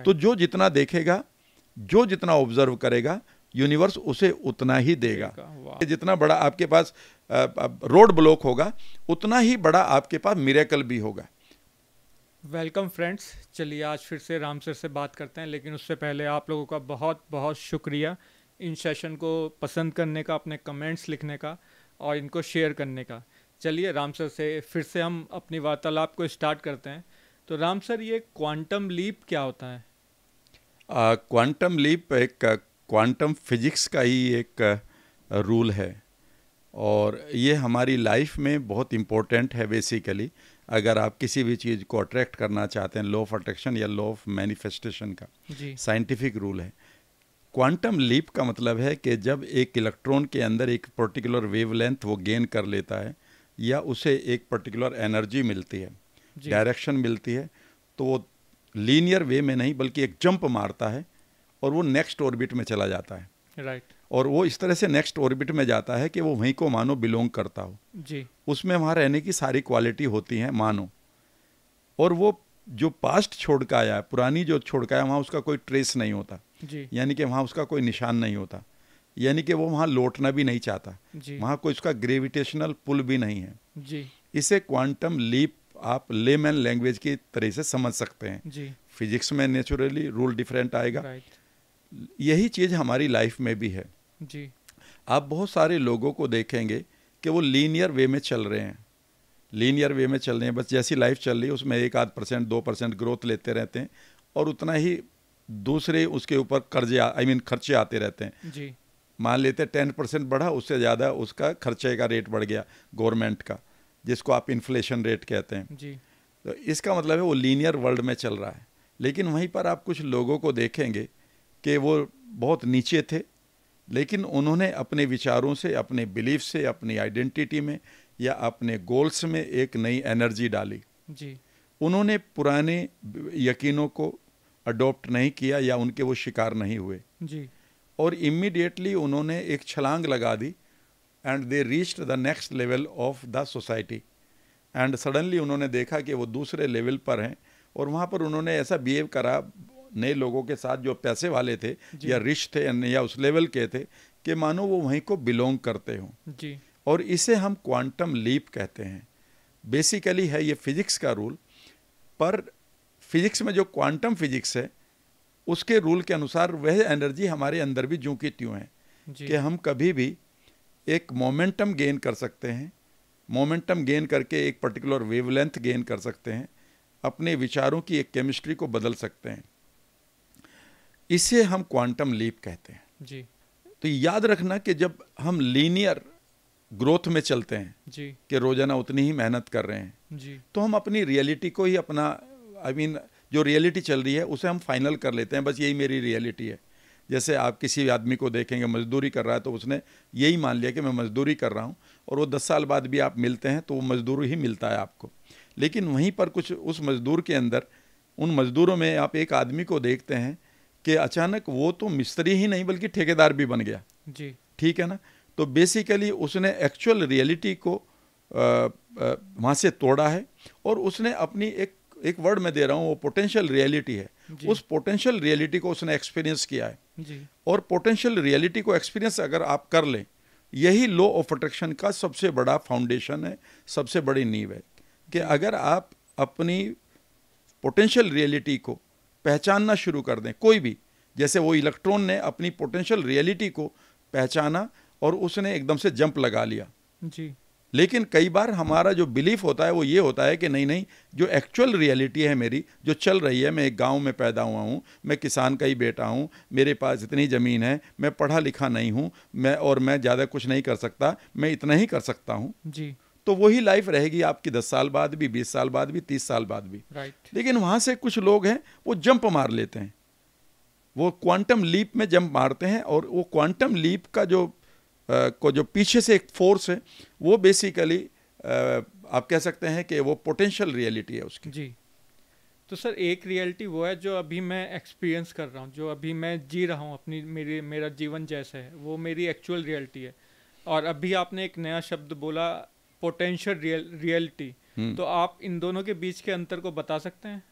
तो जो जितना देखेगा जो जितना ऑब्जर्व करेगा यूनिवर्स उसे उतना ही देगा जितना बड़ा आपके पास रोड ब्लॉक होगा उतना ही बड़ा आपके पास मिरेकल भी होगा वेलकम फ्रेंड्स चलिए आज फिर से राम सर से बात करते हैं लेकिन उससे पहले आप लोगों का बहुत बहुत शुक्रिया इन सेशन को पसंद करने का अपने कमेंट्स लिखने का और इनको शेयर करने का चलिए राम सर से फिर से हम अपनी वार्तालाप को स्टार्ट करते हैं तो राम सर ये क्वांटम लीप क्या होता है क्वांटम लीप एक क्वांटम फिजिक्स का ही एक रूल है और ये हमारी लाइफ में बहुत इम्पोर्टेंट है बेसिकली अगर आप किसी भी चीज़ को अट्रैक्ट करना चाहते हैं लॉ ऑफ अट्रैक्शन या लॉ ऑफ मैनिफेस्टेशन का साइंटिफिक रूल है क्वांटम लीप का मतलब है कि जब एक इलेक्ट्रॉन के अंदर एक पर्टिकुलर वेवलेंथ वो गेन कर लेता है या उसे एक पर्टिकुलर एनर्जी मिलती है डायरेक्शन मिलती है तो वो लीनियर वे में नहीं बल्कि एक जंप मारता है और वो नेक्स्ट ऑर्बिट में चला जाता है राइट right. और वो इस तरह से नेक्स्ट ऑर्बिट में जाता है कि वो वहीं को मानो बिलोंग करता हो जी उसमें वहाँ रहने की सारी क्वालिटी होती है मानो और वो जो पास्ट छोड़ का आया है पुरानी जो छोड़ का आया वहाँ उसका कोई ट्रेस नहीं होता यानी कि वहाँ उसका कोई निशान नहीं होता यानी कि वो वहाँ लौटना भी नहीं चाहता वहाँ कोई उसका ग्रेविटेशनल पुल भी नहीं है जी इसे क्वांटम लीप आप लेमैन लैंग्वेज की तरह से समझ सकते हैं जी फिजिक्स में नेचुरली रूल डिफरेंट आएगा यही चीज़ हमारी लाइफ में भी है जी आप बहुत सारे लोगों को देखेंगे कि वो लीनियर वे में चल रहे हैं लीनियर वे में चल रहे हैं बस जैसी लाइफ चल रही है उसमें एक आध परसेंट दो परसेंट ग्रोथ लेते रहते हैं और उतना ही दूसरे उसके ऊपर कर्जे आई मीन खर्चे आते रहते हैं जी मान लेते हैं टेन परसेंट बढ़ा उससे ज़्यादा उसका खर्चे का रेट बढ़ गया गवर्नमेंट का जिसको आप इन्फ्लेशन रेट कहते हैं जी तो इसका मतलब है वो लीनियर वर्ल्ड में चल रहा है लेकिन वहीं पर आप कुछ लोगों को देखेंगे कि वो बहुत नीचे थे लेकिन उन्होंने अपने विचारों से अपने बिलीफ से अपनी आइडेंटिटी में या अपने गोल्स में एक नई एनर्जी डाली जी उन्होंने पुराने यकीनों को अडोप्ट नहीं किया या उनके वो शिकार नहीं हुए जी और इमीडिएटली उन्होंने एक छलांग लगा दी and they reached the next level of the society and suddenly उन्होंने देखा कि वो दूसरे लेवल पर हैं और वहाँ पर उन्होंने ऐसा बिहेव करा नए लोगों के साथ जो पैसे वाले थे या रिच थे या उस लेवल के थे कि मानो वो वहीं को बिलोंग करते हों और इसे हम क्वांटम लीप कहते हैं बेसिकली है ये फिजिक्स का रूल पर फिजिक्स में जो क्वांटम फिजिक्स है उसके रूल के अनुसार वह एनर्जी हमारे अंदर भी जूकी की त्यों है कि हम कभी भी एक मोमेंटम गेन कर सकते हैं मोमेंटम गेन करके एक पर्टिकुलर वेवलेंथ गेन कर सकते हैं अपने विचारों की एक केमिस्ट्री को बदल सकते हैं इसे हम क्वांटम लीप कहते हैं जी तो याद रखना कि जब हम लीनियर ग्रोथ में चलते हैं जी कि रोजाना उतनी ही मेहनत कर रहे हैं जी तो हम अपनी रियलिटी को ही अपना आई I मीन mean, जो रियलिटी चल रही है उसे हम फाइनल कर लेते हैं बस यही मेरी रियलिटी है जैसे आप किसी आदमी को देखेंगे मजदूरी कर रहा है तो उसने यही मान लिया कि मैं मजदूरी कर रहा हूँ और वो दस साल बाद भी आप मिलते हैं तो वो मजदूर ही मिलता है आपको लेकिन वहीं पर कुछ उस मज़दूर के अंदर उन मज़दूरों में आप एक आदमी को देखते हैं कि अचानक वो तो मिस्त्री ही नहीं बल्कि ठेकेदार भी बन गया जी ठीक है ना तो बेसिकली उसने एक्चुअल रियलिटी को वहाँ से तोड़ा है और उसने अपनी एक एक वर्ड में दे रहा हूँ वो पोटेंशियल रियलिटी है उस पोटेंशियल रियलिटी को उसने एक्सपीरियंस किया है जी। और पोटेंशियल रियलिटी को एक्सपीरियंस अगर आप कर लें यही लॉ ऑफ अट्रैक्शन का सबसे बड़ा फाउंडेशन है सबसे बड़ी नींव है कि अगर आप अपनी पोटेंशियल रियलिटी को पहचानना शुरू कर दें कोई भी जैसे वो इलेक्ट्रॉन ने अपनी पोटेंशियल रियलिटी को पहचाना और उसने एकदम से जंप लगा लिया जी लेकिन कई बार हमारा जो बिलीफ होता है वो ये होता है कि नहीं नहीं जो एक्चुअल रियलिटी है मेरी जो चल रही है मैं एक गांव में पैदा हुआ हूँ मैं किसान का ही बेटा हूँ मेरे पास इतनी ज़मीन है मैं पढ़ा लिखा नहीं हूँ मैं और मैं ज़्यादा कुछ नहीं कर सकता मैं इतना ही कर सकता हूँ जी तो वही लाइफ रहेगी आपकी दस साल बाद भी बीस साल बाद भी तीस साल बाद भी राइट लेकिन वहाँ से कुछ लोग हैं वो जंप मार लेते हैं वो क्वांटम लीप में जंप मारते हैं और वो क्वांटम लीप का जो को जो पीछे से एक फोर्स है वो बेसिकली आप कह सकते हैं कि वो पोटेंशियल रियलिटी है उसकी जी तो सर एक रियलिटी वो है जो अभी मैं एक्सपीरियंस कर रहा हूँ जो अभी मैं जी रहा हूँ अपनी मेरी मेरा जीवन जैसा है वो मेरी एक्चुअल रियलिटी है और अभी आपने एक नया शब्द बोला पोटेंशियल रियल रियलिटी तो आप इन दोनों के बीच के अंतर को बता सकते हैं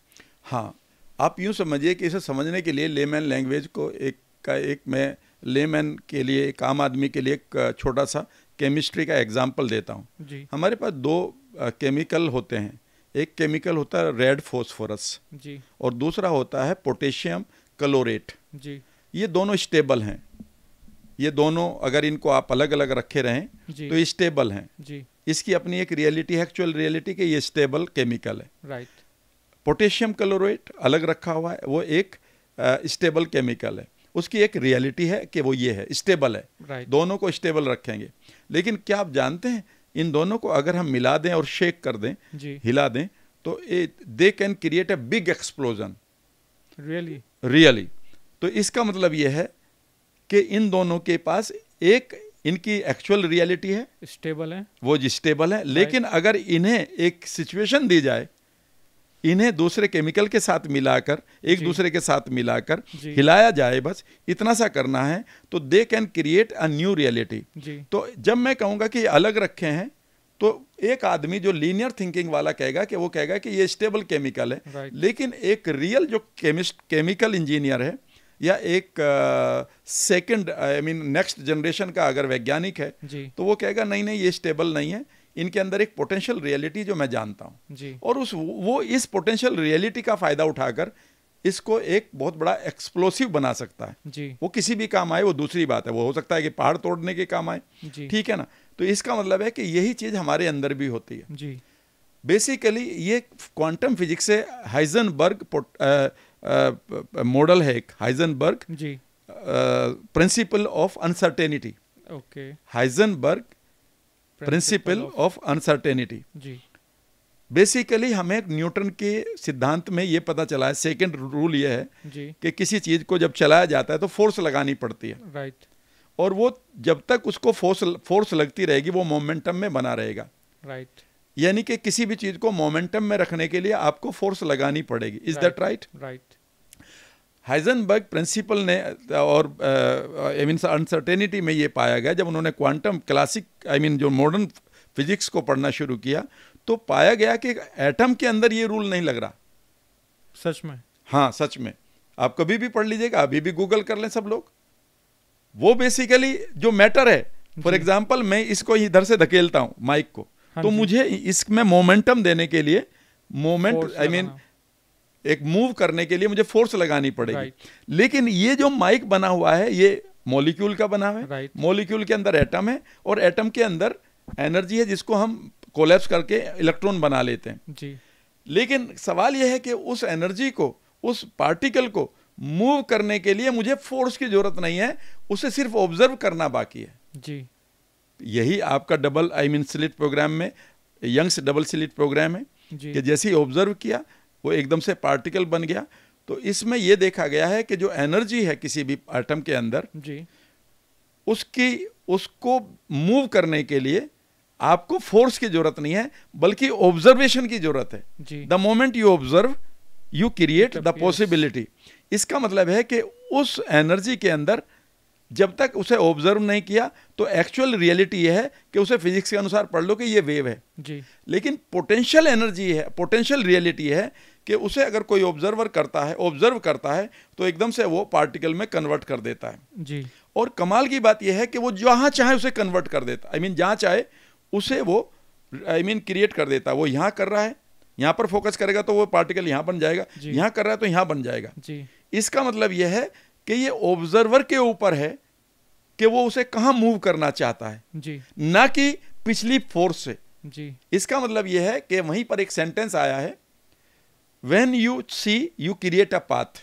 हाँ आप यूँ समझिए कि इसे समझने के लिए लेमैन लैंग्वेज को एक का एक मैं लेमैन के लिए एक आम आदमी के लिए एक छोटा सा केमिस्ट्री का एग्जाम्पल देता हूँ हमारे पास दो केमिकल होते हैं एक केमिकल होता है रेड फोस्फोरस जी और दूसरा होता है पोटेशियम क्लोरेट जी ये दोनों स्टेबल हैं ये दोनों अगर इनको आप अलग अलग रखे रहें तो स्टेबल हैं जी इसकी अपनी एक रियलिटी है एक्चुअल रियलिटी के ये स्टेबल केमिकल है राइट पोटेशियम क्लोरेट अलग रखा हुआ है वो एक स्टेबल केमिकल है उसकी एक रियलिटी है कि वो ये है स्टेबल है right. दोनों को स्टेबल रखेंगे लेकिन क्या आप जानते हैं इन दोनों को अगर हम मिला दें और शेक कर दें जी. हिला दें तो they can create a big explosion really really तो इसका मतलब ये है कि इन दोनों के पास एक इनकी एक्चुअल रियलिटी है स्टेबल है वो जी स्टेबल है लेकिन अगर इन्हें एक सिचुएशन दी जाए इन्हें दूसरे केमिकल के साथ मिलाकर एक दूसरे के साथ मिलाकर हिलाया जाए बस इतना सा करना है तो they can create a new reality तो जब मैं कहूंगा कि अलग रखे हैं तो एक आदमी जो लीनियर थिंकिंग वाला कहेगा कि वो कहेगा कि ये स्टेबल केमिकल है लेकिन एक रियल जो केमिस्ट केमिकल इंजीनियर है या एक second I mean next generation का अगर वैज्ञानिक है तो वो कहेगा नहीं नहीं ये स्टेबल नहीं है इनके अंदर एक पोटेंशियल रियलिटी जो मैं जानता हूँ और उस वो इस पोटेंशियल रियलिटी का फायदा उठाकर इसको एक बहुत बड़ा एक्सप्लोसिव बना सकता है जी। वो किसी भी काम आए वो दूसरी बात है वो हो सकता है कि पहाड़ तोड़ने के काम आए ठीक है ना तो इसका मतलब है कि यही चीज हमारे अंदर भी होती है जी बेसिकली ये क्वांटम फिजिक्स से हाइजनबर्ग मॉडल है एक Heisenberg principle of uncertainty okay Heisenberg principle of uncertainty जी बेसिकली हमें न्यूटन के सिद्धांत में ये पता चला है सेकेंड रूल ये है जी. कि किसी चीज़ को जब चलाया जाता है तो फोर्स लगानी पड़ती है राइट और वो जब तक उसको फोर्स फोर्स लगती रहेगी वो मोमेंटम में बना रहेगा राइट यानी कि किसी भी चीज़ को मोमेंटम में रखने के लिए आपको फोर्स लगानी पड़ेगी is that right right Heisenberg principle ने और आई मीन अनसर्टेनिटी में ये पाया गया जब उन्होंने quantum classic I I mean mean, जो मॉडर्न फिजिक्स को पढ़ना शुरू किया तो पाया गया कि एटम के अंदर ये रूल नहीं लग रहा सच में हाँ सच में आप कभी भी पढ़ लीजिएगा अभी भी गूगल कर लें सब लोग वो बेसिकली जो मैटर है फॉर एग्जाम्पल मैं इसको इधर से धकेलता हूँ माइक को हाँ तो मुझे इसमें मोमेंटम देने के लिए मोमेंट आई मीन एक मूव करने के लिए मुझे फोर्स लगानी पड़ेगी right. लेकिन ये जो माइक बना हुआ है ये मॉलिक्यूल का बना हुआ है मॉलिक्यूल के अंदर एटम है और एटम के अंदर एनर्जी है जिसको हम कोलेप्स करके इलेक्ट्रॉन बना लेते हैं जी लेकिन सवाल यह है कि उस एनर्जी को उस पार्टिकल को मूव करने के लिए मुझे फोर्स की जरूरत नहीं है उसे सिर्फ ऑब्जर्व करना बाकी है जी यही आपका double I mean slit programme में यंग्स डबल स्लिट प्रोग्राम है कि जैसे ही ऑब्जर्व किया वो एकदम से पार्टिकल बन गया तो इसमें यह देखा गया है कि जो एनर्जी है किसी भी आटम के अंदर जी उसकी उसको मूव करने के लिए आपको फोर्स की जरूरत नहीं है बल्कि ऑब्जर्वेशन की जरूरत है the moment you observe you create the possibility इसका मतलब है कि उस एनर्जी के अंदर जब तक उसे ऑब्जर्व नहीं किया तो एक्चुअल रियलिटी यह है कि उसे फिजिक्स के अनुसार पढ़ लो कि ये वेव है जी लेकिन पोटेंशियल एनर्जी है पोटेंशियल रियलिटी है कि उसे अगर कोई ऑब्जर्वर करता है ऑब्जर्व करता है तो एकदम से वो पार्टिकल में कन्वर्ट कर देता है जी और कमाल की बात यह है कि वो जहाँ चाहे उसे कन्वर्ट कर देता आई I मीन mean, जहाँ चाहे उसे वो आई मीन क्रिएट कर देता है वो यहाँ कर रहा है यहाँ पर फोकस करेगा तो वो पार्टिकल यहाँ बन जाएगा यहाँ कर रहा है तो यहाँ बन जाएगा जी इसका मतलब यह है कि ये ऑब्जर्वर के ऊपर है कि वो उसे कहां मूव करना चाहता है जी ना कि पिछली फोर्स से जी इसका मतलब यह है कि वहीं पर एक सेंटेंस आया है when you see you create a path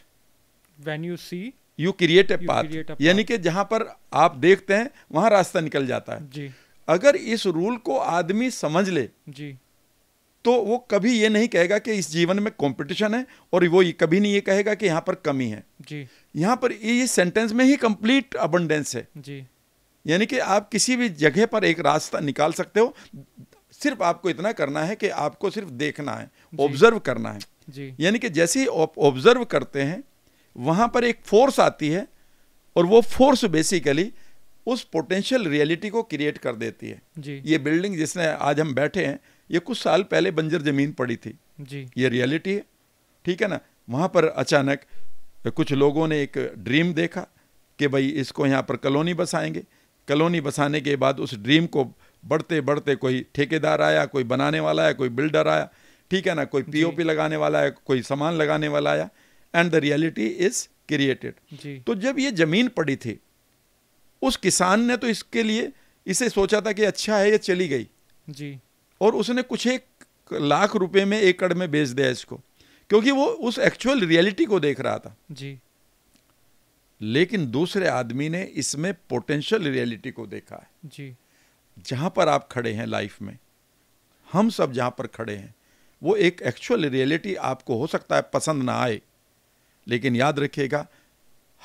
when you see you create a path यानी कि जहां पर आप देखते हैं वहां रास्ता निकल जाता है जी अगर इस रूल को आदमी समझ ले जी तो वो कभी ये नहीं कहेगा कि इस जीवन में कंपटीशन है और वो ये कभी नहीं ये कहेगा कि यहाँ पर कमी है जी यहाँ पर ये सेंटेंस में ही कंप्लीट अबंडेंस है जी यानी कि आप किसी भी जगह पर एक रास्ता निकाल सकते हो सिर्फ आपको इतना करना है कि आपको सिर्फ देखना है ऑब्जर्व करना है यानी कि जैसे ही ऑब्जर्व करते हैं वहाँ पर एक फोर्स आती है और वो फोर्स बेसिकली उस पोटेंशियल रियलिटी को क्रिएट कर देती है जी। ये बिल्डिंग जिसने आज हम बैठे हैं ये कुछ साल पहले बंजर जमीन पड़ी थी जी ये रियलिटी है ठीक है ना वहाँ पर अचानक कुछ लोगों ने एक ड्रीम देखा कि भाई इसको यहाँ पर कलोनी बसाएंगे कलोनी बसाने के बाद उस ड्रीम को बढ़ते बढ़ते कोई ठेकेदार आया कोई बनाने वाला आया कोई बिल्डर आया ठीक है ना कोई पीओपी लगाने वाला है कोई सामान लगाने वाला आया and the reality is created तो जब ये जमीन पड़ी थी उस किसान ने तो इसके लिए इसे सोचा था कि अच्छा है ये चली गई जी और उसने कुछ एक लाख रुपए में एकड़ में बेच दिया इसको क्योंकि वो उस एक्चुअल रियलिटी को देख रहा था जी लेकिन दूसरे आदमी ने इसमें पोटेंशियल रियलिटी को देखा है जी जहां पर आप खड़े हैं लाइफ में हम सब जहां पर खड़े हैं वो एक एक्चुअल रियलिटी आपको हो सकता है पसंद ना आए लेकिन याद रखिएगा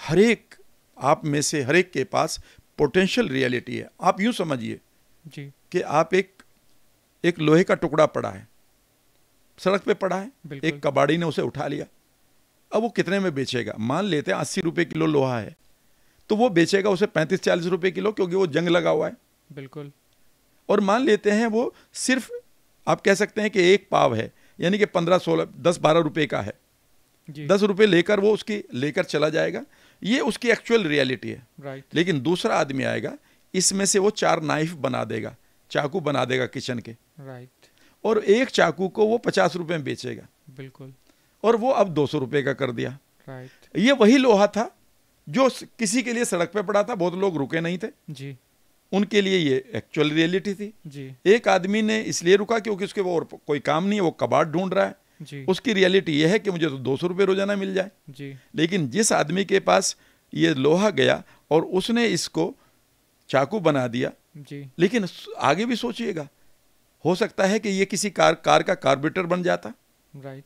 हरेक आप में से हरेक के पास पोटेंशियल रियलिटी है आप यूं समझिए जी कि आप एक एक लोहे का टुकड़ा पड़ा है सड़क पे पड़ा है एक कबाड़ी ने उसे उठा लिया अब वो कितने में बेचेगा मान लेते हैं अस्सी रुपये किलो लोहा है तो वो बेचेगा उसे पैंतीस चालीस रुपये किलो क्योंकि वो जंग लगा हुआ है बिल्कुल और मान लेते हैं वो सिर्फ आप कह सकते हैं कि एक पाव है यानी कि पंद्रह सोलह दस बारह रुपये का है दस रुपये लेकर वो उसकी लेकर चला जाएगा ये उसकी एक्चुअल रियलिटी है लेकिन दूसरा आदमी आएगा इसमें से वो चार नाइफ बना देगा चाकू बना देगा किचन के राइट और एक चाकू को वो पचास रुपए में बेचेगा बिल्कुल और वो अब दो सौ रुपए का कर दिया राइट ये वही लोहा था जो किसी के लिए सड़क पे पड़ा था बहुत लोग रुके नहीं थे जी उनके लिए ये एक्चुअल रियलिटी थी जी एक आदमी ने इसलिए रुका क्योंकि उसके वो और कोई काम नहीं है वो कबाड़ ढूंढ रहा है जी उसकी रियलिटी ये है कि मुझे तो दो सौ रुपये रोजाना मिल जाए जी लेकिन जिस आदमी के पास ये लोहा गया और उसने इसको चाकू बना दिया जी लेकिन आगे भी सोचिएगा हो सकता है कि ये किसी कार कार का कार्बेटर बन जाता राइट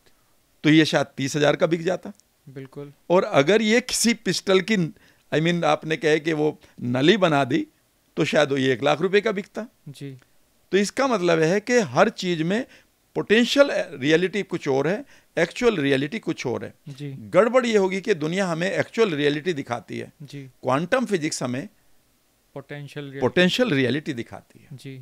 तो ये शायद तीस हजार का बिक जाता बिल्कुल और अगर ये किसी पिस्टल की आई I मीन mean, आपने कहे कि वो नली बना दी तो शायद ये एक लाख रुपए का बिकता जी तो इसका मतलब है कि हर चीज में पोटेंशियल रियलिटी eh, कुछ और है एक्चुअल रियलिटी कुछ और है गड़बड़ ये होगी कि दुनिया हमें एक्चुअल रियलिटी दिखाती है क्वांटम फिजिक्स हमें पोटेंशियल पोटेंशियल रियलिटी दिखाती है जी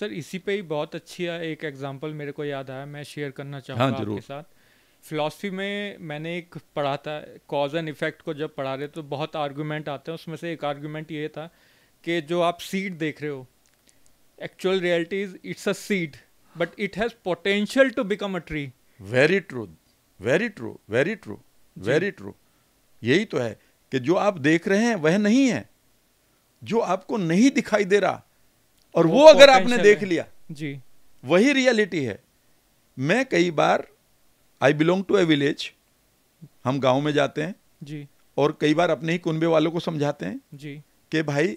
सर इसी पे ही बहुत अच्छी है एक एग्जांपल मेरे को याद आया मैं शेयर करना चाहूँगा हाँ, आपके साथ फिलॉसफी में मैंने एक पढ़ा था कॉज एंड इफेक्ट को जब पढ़ा रहे तो बहुत आर्गुमेंट आते हैं उसमें से एक आर्गुमेंट ये था कि जो आप सीड देख रहे हो actual reality is it's a seed but it has potential to become a tree very true very true very true very true यही तो है कि जो आप देख रहे हैं वह नहीं है जो आपको नहीं दिखाई दे रहा और वो, वो अगर आपने देख लिया जी वही रियलिटी है मैं कई बार I belong to a village हम गांव में जाते हैं जी और कई बार अपने ही कुनबे वालों को समझाते हैं जी कि भाई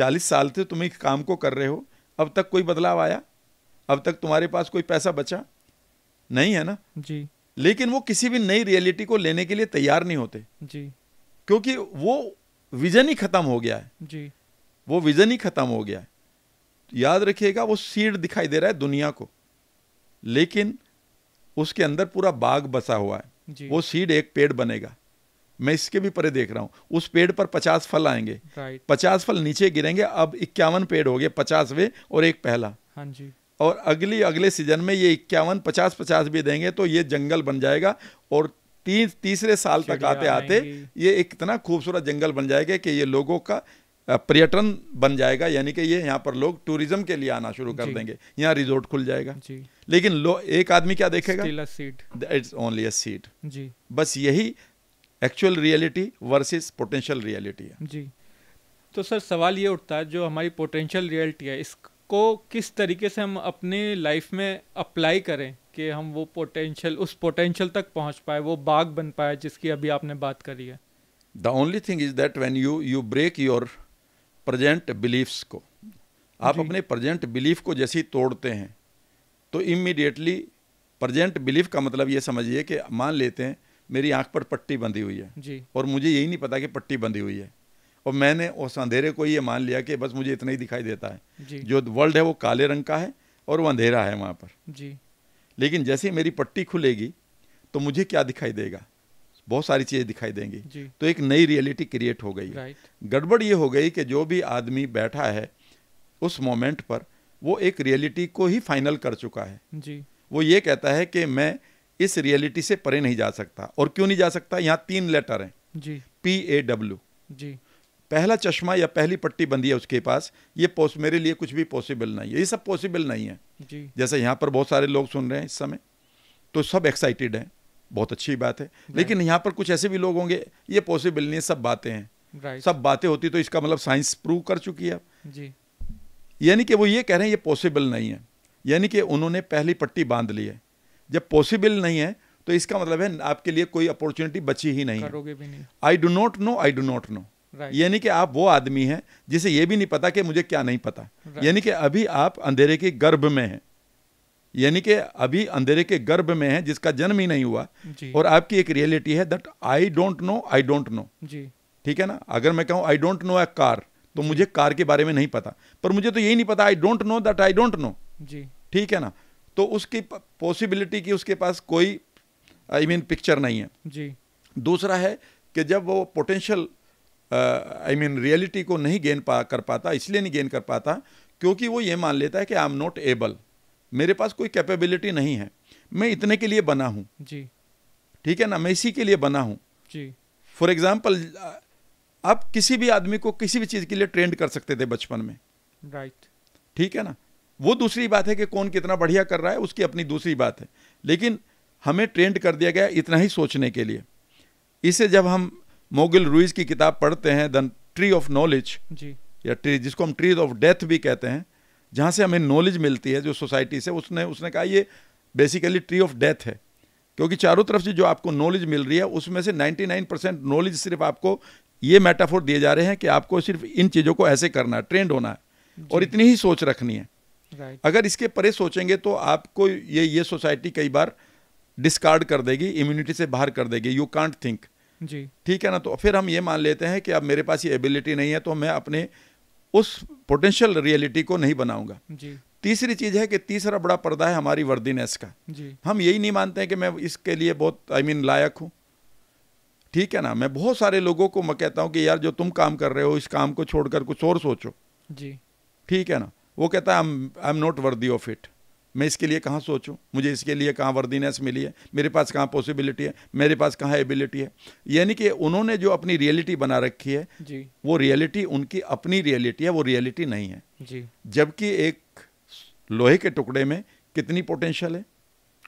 चालीस साल से तुम इस काम को कर रहे हो अब तक कोई बदलाव आया अब तक तुम्हारे पास कोई पैसा बचा नहीं है ना जी लेकिन वो किसी भी नई रियलिटी को लेने के लिए तैयार नहीं होते जी क्योंकि वो विजन ही खत्म हो गया है जी वो विजन ही खत्म हो गया है याद रखिएगा वो सीड दिखाई दे रहा है दुनिया को लेकिन उसके अंदर पूरा बाग बसा हुआ है जी। वो सीड एक पेड़ बनेगा मैं इसके भी परे देख रहा हूं उस पेड़ पर पचास फल आएंगे पचास फल नीचे गिरेंगे अब इक्यावन पेड़ हो गए पचासवे और एक पहला हाँ जी और अगली अगले सीजन में ये इक्यावन पचास पचास भी देंगे तो ये जंगल बन जाएगा और तीन तीसरे साल तक आते आते ये एक इतना खूबसूरत जंगल बन जाएगा कि ये लोगों का पर्यटन बन जाएगा यानी कि ये यहाँ पर लोग टूरिज्म के लिए आना शुरू कर देंगे यहाँ रिजोर्ट खुल जाएगा लेकिन लो एक आदमी क्या देखेगा इट्स ओनली अ सीट बस यही actual reality versus potential reality है जी तो सर सवाल ये उठता है जो हमारी पोटेंशियल रियलिटी है इसको किस तरीके से हम अपने लाइफ में अप्लाई करें कि हम वो पोटेंशियल उस पोटेंशियल तक पहुंच पाए वो बाग बन पाए जिसकी अभी आपने बात करी है the only thing is that when you you break your present beliefs को आप अपने प्रजेंट बिलीफ को जैसे ही तोड़ते हैं तो इमीडिएटली प्रजेंट बिलीफ का मतलब ये समझिए कि मान लेते हैं मेरी आंख पर पट्टी बंधी हुई है जी और मुझे यही नहीं पता कि पट्टी बंधी हुई है और मैंने उस अंधेरे को ये मान लिया कि बस मुझे इतना ही दिखाई देता है जो वर्ल्ड है वो काले रंग का है और वो अंधेरा है वहाँ पर जी लेकिन जैसे मेरी पट्टी खुलेगी तो मुझे क्या दिखाई देगा बहुत सारी चीज़ें दिखाई देंगी तो एक नई रियलिटी क्रिएट हो गई गड़बड़ ये हो गई कि जो भी आदमी बैठा है उस मोमेंट पर वो एक रियलिटी को ही फाइनल कर चुका है जी वो ये कहता है कि मैं इस रियलिटी से परे नहीं जा सकता और क्यों नहीं जा सकता यहाँ तीन लेटर हैं G P A W G पहला चश्मा या पहली पट्टी बंधी है उसके पास ये पोस मेरे लिए कुछ भी पॉसिबल नहीं है ये सब पॉसिबल नहीं है जी। जैसे यहाँ पर बहुत सारे लोग सुन रहे हैं इस समय तो सब एक्साइटेड हैं बहुत अच्छी बात है लेकिन यहाँ पर कुछ ऐसे भी लोग होंगे ये पॉसिबल नहीं है सब बातें हैं सब बातें होती तो इसका मतलब साइंस प्रूव कर चुकी है जी यानी कि वो ये कह रहे हैं ये पॉसिबल नहीं है यानी कि उन्होंने पहली पट्टी बांध ली है जब पॉसिबल नहीं है तो इसका मतलब है आपके लिए कोई अपॉर्चुनिटी बची ही नहीं I do not know I do not know यानी कि आप वो आदमी हैं जिसे ये भी नहीं पता कि मुझे क्या नहीं पता यानी कि अभी आप अंधेरे के गर्भ में हैं यानी कि अभी अंधेरे के गर्भ में है जिसका जन्म ही नहीं हुआ और आपकी एक रियलिटी है that I don't know I don't know ठीक है ना अगर मैं कहूँ I don't know a car तो मुझे कार के बारे में नहीं पता पर मुझे तो यही नहीं पता I don't know that I don't know ठीक है ना तो उसकी पॉसिबिलिटी की उसके पास कोई आई मीन पिक्चर नहीं है जी दूसरा है कि जब वो पोटेंशियल आई मीन रियलिटी को नहीं गेन पा कर पाता इसलिए नहीं गेन कर पाता क्योंकि वो ये मान लेता है कि आई एम नॉट एबल मेरे पास कोई कैपेबिलिटी नहीं है मैं इतने के लिए बना हूँ जी ठीक है ना मैं इसी के लिए बना हूँ जी फॉर एग्जाम्पल आप किसी भी आदमी को किसी भी चीज़ के लिए ट्रेंड कर सकते थे बचपन में राइट ठीक है ना वो दूसरी बात है कि कौन कितना बढ़िया कर रहा है उसकी अपनी दूसरी बात है लेकिन हमें ट्रेंड कर दिया गया इतना ही सोचने के लिए इसे जब हम मोगिल रूइज की किताब पढ़ते हैं दन ट्री ऑफ नॉलेज या ट्री जिसको हम ट्री ऑफ डेथ भी कहते हैं जहाँ से हमें नॉलेज मिलती है जो सोसाइटी से उसने उसने कहा ये बेसिकली ट्री ऑफ डेथ है क्योंकि चारों तरफ से जो आपको नॉलेज मिल रही है उसमें से 99 परसेंट नॉलेज सिर्फ आपको ये मेटाफोर दिए जा रहे हैं कि आपको सिर्फ इन चीज़ों को ऐसे करना है ट्रेंड होना है और इतनी ही सोच रखनी है अगर इसके परे सोचेंगे तो आपको ये ये सोसाइटी कई बार डिस्कार्ड कर देगी इम्यूनिटी से बाहर कर देगी यू कांट थिंक जी ठीक है ना तो फिर हम ये मान लेते हैं कि अब मेरे पास ये एबिलिटी नहीं है तो मैं अपने उस पोटेंशियल रियलिटी को नहीं बनाऊंगा जी तीसरी चीज है कि तीसरा बड़ा पर्दा है हमारी वर्दीनेस का जी हम यही नहीं मानते हैं कि मैं इसके लिए बहुत आई I मीन mean, लायक हूं ठीक है ना मैं बहुत सारे लोगों को मैं कहता हूँ कि यार जो तुम काम कर रहे हो इस काम को छोड़कर कुछ और सोचो जी ठीक है ना वो कहता है I am not worthy of it मैं इसके लिए कहाँ सोचूँ मुझे इसके लिए कहाँ वर्दीनेस मिली है मेरे पास कहाँ पॉसिबिलिटी है मेरे पास कहाँ एबिलिटी है यानी कि उन्होंने जो अपनी रियलिटी बना रखी है जी। वो रियलिटी उनकी अपनी रियलिटी है वो रियलिटी नहीं है जी जबकि एक लोहे के टुकड़े में कितनी पोटेंशियल है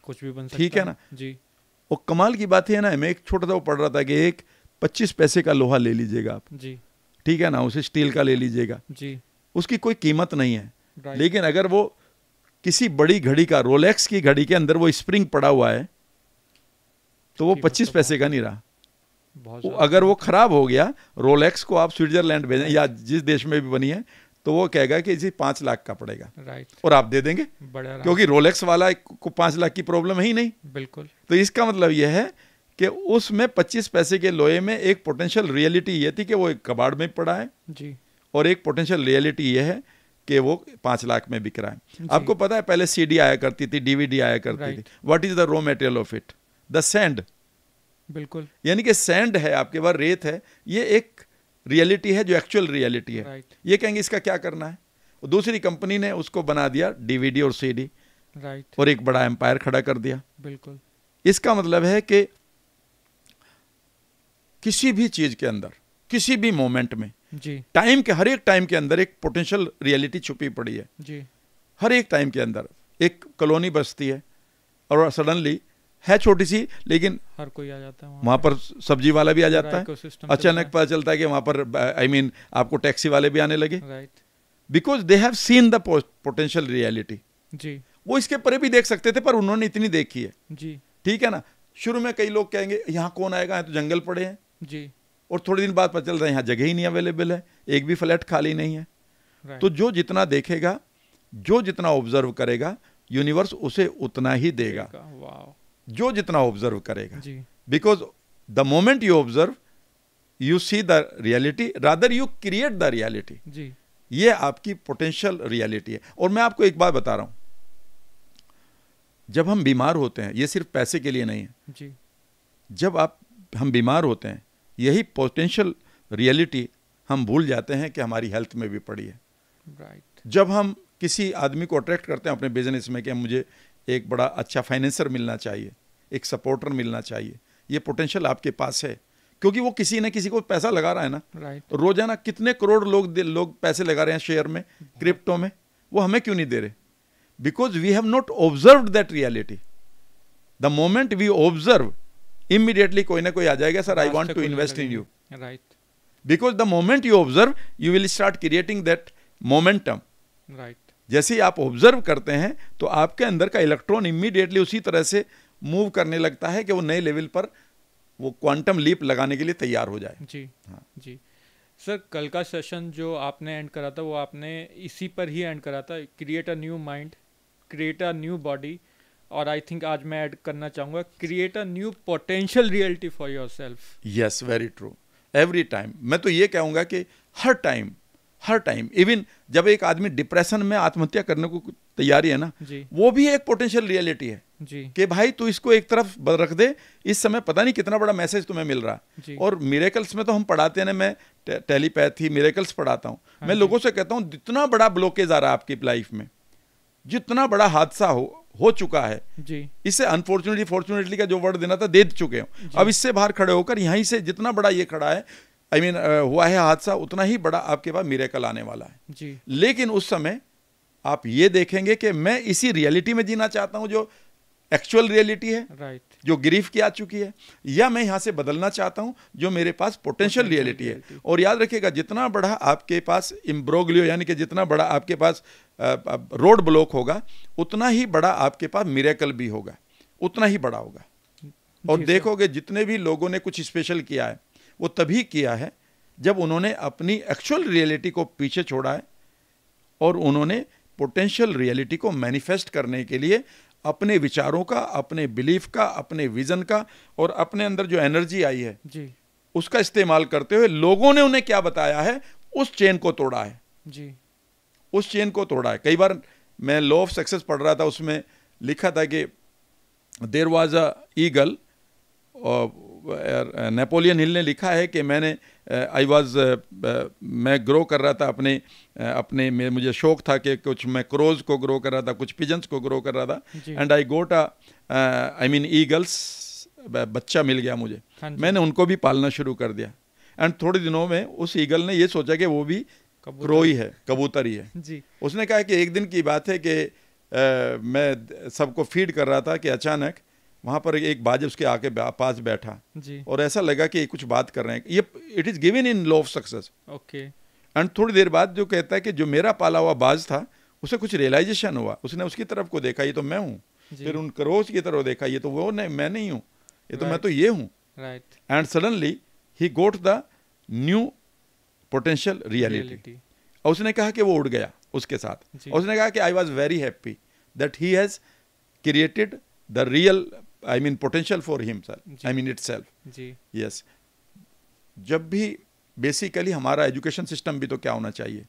कुछ भी बन सकता ठीक है ना जी और कमाल की बात है ना मैं एक छोटा सा पढ़ रहा था कि एक पच्चीस पैसे का लोहा ले लीजिएगा आप जी ठीक है ना उसे स्टील का ले लीजिएगा जी उसकी कोई कीमत नहीं है लेकिन अगर वो किसी बड़ी घड़ी का रोलेक्स की घड़ी के अंदर वो स्प्रिंग पड़ा हुआ है तो वो पच्चीस मतलब पैसे का नहीं रहा वो अगर वो खराब हो गया रोलेक्स को आप स्विट्जरलैंड भेजें या जिस देश में भी बनी है तो वो कहेगा कि इसे पांच लाख का पड़ेगा राइट और आप दे देंगे क्योंकि रोलेक्स वाला को पांच लाख की प्रॉब्लम है ही नहीं बिल्कुल तो इसका मतलब यह है कि उसमें पच्चीस पैसे के लोहे में एक पोटेंशियल रियलिटी ये थी कि वो एक कबाड़ में पड़ा है जी और एक पोटेंशियल रियलिटी यह है कि वो पांच लाख में बिक रहा है आपको पता है पहले सीडी आया करती थी डीवीडी आया करती थी what is the raw material of it the sand बिल्कुल यानी कि सेंड है आपके पास रेत है ये एक रियलिटी है जो एक्चुअल रियलिटी है ये कहेंगे इसका क्या करना है दूसरी कंपनी ने उसको बना दिया डीवीडी और सीडी राइट और एक बड़ा एम्पायर खड़ा कर दिया बिल्कुल इसका मतलब है कि किसी भी चीज के अंदर किसी भी मोमेंट में जी टाइम के हर एक टाइम के अंदर एक पोटेंशियल रियलिटी छुपी पड़ी है जी हर एक टाइम के अंदर एक कॉलोनी बसती है और सडनली है छोटी सी लेकिन हर कोई आ जाता है वहां पर सब्जी वाला भी आ जाता है अचानक पता चलता है कि वहां पर आई I मीन mean, आपको टैक्सी वाले भी आने लगे because they have seen the potential reality जी वो इसके परे भी देख सकते थे पर उन्होंने इतनी देखी है जी ठीक है ना शुरू में कई लोग कहेंगे यहाँ कौन आएगा यहाँ तो जंगल पड़े हैं जी और थोड़े दिन बाद पता चल रहा है यहाँ जगह ही नहीं अवेलेबल है एक भी फ्लैट खाली नहीं है तो जो जितना देखेगा जो जितना ऑब्जर्व करेगा यूनिवर्स उसे उतना ही देगा जो जितना ऑब्जर्व करेगा because the moment you observe you see the reality rather you create the reality ये आपकी पोटेंशियल रियलिटी है और मैं आपको एक बात बता रहा हूं जब हम बीमार होते हैं ये सिर्फ पैसे के लिए नहीं है जी जब आप हम बीमार होते हैं यही पोटेंशियल रियलिटी हम भूल जाते हैं कि हमारी हेल्थ में भी पड़ी है राइट right. जब हम किसी आदमी को अट्रैक्ट करते हैं अपने बिजनेस में कि मुझे एक बड़ा अच्छा फाइनेंसर मिलना चाहिए एक सपोर्टर मिलना चाहिए ये पोटेंशियल आपके पास है क्योंकि वो किसी न किसी को पैसा लगा रहा है ना right. रोजाना कितने करोड़ लोग लोग पैसे लगा रहे हैं शेयर में क्रिप्टो में वो हमें क्यों नहीं दे रहे because we have not observe that reality the moment we observe immediately कोई ना कोई आ जाएगा sir I want to invest in you right because the moment you observe you will start creating that momentum right जैसे ही आप observe करते हैं तो आपके अंदर का इलेक्ट्रॉन इमीडिएटली उसी तरह से मूव करने लगता है कि वो नए लेवल पर वो क्वांटम लीप लगाने के लिए तैयार हो जाए जी हाँ जी सर कल का सेशन जो आपने एंड करा था वो आपने इसी पर ही एंड करा था create a new mind create a new body और आई थिंक आज मैं ऐड करना चाहूंगा create a new potential reality for yourself yes very true every time मैं तो ये कहूंगा कि हर टाइम हर टाइम इवन जब एक आदमी डिप्रेशन में आत्महत्या करने को तैयारी है ना वो भी एक पोटेंशियल रियलिटी है जी. कि भाई तू इसको एक तरफ रख दे इस समय पता नहीं कितना बड़ा मैसेज तुम्हें मिल रहा और मिरेकल्स में तो हम पढ़ाते हैं मैं टेलीपैथी मिरेकल्स पढ़ाता हूँ हाँ मैं लोगों से कहता हूँ जितना बड़ा ब्लॉकेज आ रहा है आपकी लाइफ में जितना बड़ा हादसा हो हो चुका है जी इसे अनफॉर्चुनेटली फॉर्चुनेटली का जो वर्ड देना था दे चुके हूं अब इससे बाहर खड़े होकर यहीं से जितना बड़ा ये खड़ा है आई I मीन mean, हुआ है हादसा उतना ही बड़ा आपके पास कल आने वाला है जी लेकिन उस समय आप ये देखेंगे कि मैं इसी रियलिटी में जीना चाहता हूँ जो एक्चुअल रियलिटी है राइट right. जो ग्रीफ की आ चुकी है या मैं यहाँ से बदलना चाहता हूँ जो मेरे पास पोटेंशियल रियलिटी है और याद रखिएगा जितना बड़ा आपके पास इम्ब्रोगलियो यानी कि जितना बड़ा आपके पास रोड ब्लॉक होगा उतना ही बड़ा आपके पास मिरेकल भी होगा उतना ही बड़ा होगा और देखोगे जितने भी लोगों ने कुछ स्पेशल किया है वो तभी किया है जब उन्होंने अपनी एक्चुअल रियलिटी को पीछे छोड़ा है और उन्होंने पोटेंशियल रियलिटी को मैनिफेस्ट करने के लिए अपने विचारों का अपने बिलीफ का अपने विजन का और अपने अंदर जो एनर्जी आई है जी उसका इस्तेमाल करते हुए लोगों ने उन्हें क्या बताया है उस चेन को तोड़ा है जी उस चेन को तोड़ा है कई बार मैं लॉ ऑफ सक्सेस पढ़ रहा था उसमें लिखा था कि there was a eagle Napoleon Hill ने लिखा है कि मैंने आई वाज मैं ग्रो कर रहा था अपने अपने मुझे शौक था कि कुछ मैं क्रोज को ग्रो कर रहा था कुछ पिजन्स को ग्रो कर रहा था and I got I mean eagle's बच्चा मिल गया मुझे हाँ मैंने उनको भी पालना शुरू कर दिया एंड थोड़े दिनों में उस ईगल ने ये सोचा कि वो भी क्रोई है कबूतर ही है जी उसने कहा कि एक दिन की बात है कि मैं सबको फीड कर रहा था कि अचानक वहाँ पर एक बाज उसके आके पास बैठा जी और ऐसा लगा कि ये कुछ बात कर रहे हैं ये it is given in law of success okay and थोड़ी देर बाद जो कहता है कि जो मेरा पाला हुआ बाज था उसे कुछ रियलाइजेशन हुआ उसने उसकी तरफ को देखा ये तो मैं हूँ फिर उन करोज की तरफ देखा ये तो वो नहीं मैं नहीं हूँ ये तो right. मैं तो ये हूँ and suddenly he got the new potential reality और उसने कहा कि वो उड़ गया उसके साथ और उसने कहा कि I was very happy that he has created the real I mean potential for him sir I mean itself yes जब भी बेसिकली हमारा एजुकेशन सिस्टम भी तो क्या होना चाहिए